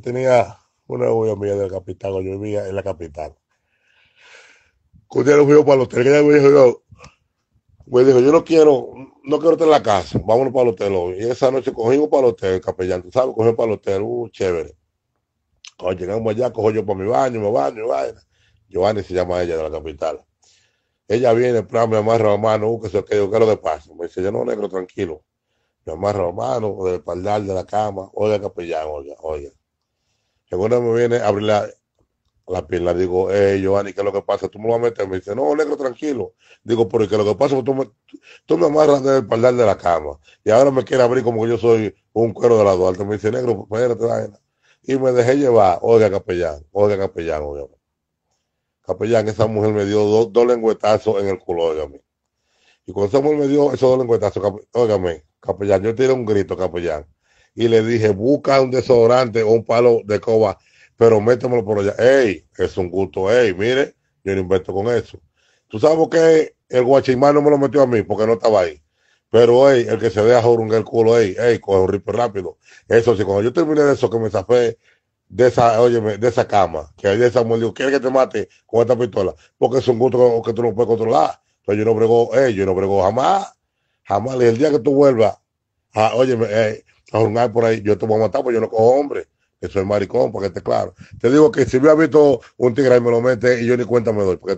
tenía una novia mía de la capital, yo vivía en la capital. para el hotel, ella me dijo, yo, no quiero, no quiero estar en la casa, vámonos para el hotel hoy. Y esa noche cogimos para el hotel, el capellán, tú sabes, cogimos para el hotel, uh, chévere. Cuando llegamos allá, cojo yo para mi baño, mi baño, vaina. Giovanni se llama ella de la capital. Ella viene, plan, me amarra la mano, uh, que se quedó, que lo de paso. Me dice, yo no, negro, tranquilo. Me amarra la mano, del espaldar de la cama, oiga, capellán, oiga, oiga. Segunda me viene a abrir la, la pierna. Digo, eh, Giovanni, ¿qué es lo que pasa? Tú me lo vas a meter. Me dice, no, negro, tranquilo. Digo, porque lo que pasa? Pues tú me, tú me amarras del espaldar de la cama. Y ahora me quiere abrir como que yo soy un cuero de la Duarte. Me dice, negro, espérate, vaina. Y me dejé llevar. Oiga, capellán. Oiga, capellán, oiga. Capellán, esa mujer me dio dos, dos lengüetazos en el culo, óigame. Y cuando esa mujer me dio esos dos lengüetazos, óigame, capellán, yo tiré un grito, capellán y le dije, busca un desodorante o un palo de coba, pero métemelo por allá. Ey, es un gusto, ey, mire, yo no invento con eso. Tú sabes por qué el guachimán no me lo metió a mí, porque no estaba ahí. Pero, ey, el que se deja jorungar el culo, ey, ey, coge un rápido. Eso sí, cuando yo terminé de eso, que me zafé de esa, óyeme, de esa cama, que ahí esa mujer, quiere que te mate con esta pistola? Porque es un gusto que tú no puedes controlar. Entonces yo no bregó, ey, yo no pregó jamás, jamás. el día que tú vuelvas, a, ah, óyeme, ey, a por ahí, yo te voy a matar porque yo no cojo hombre. Eso es maricón, porque esté claro. Te digo que si ha visto un tigre y me lo mete y yo ni cuenta me doy. Porque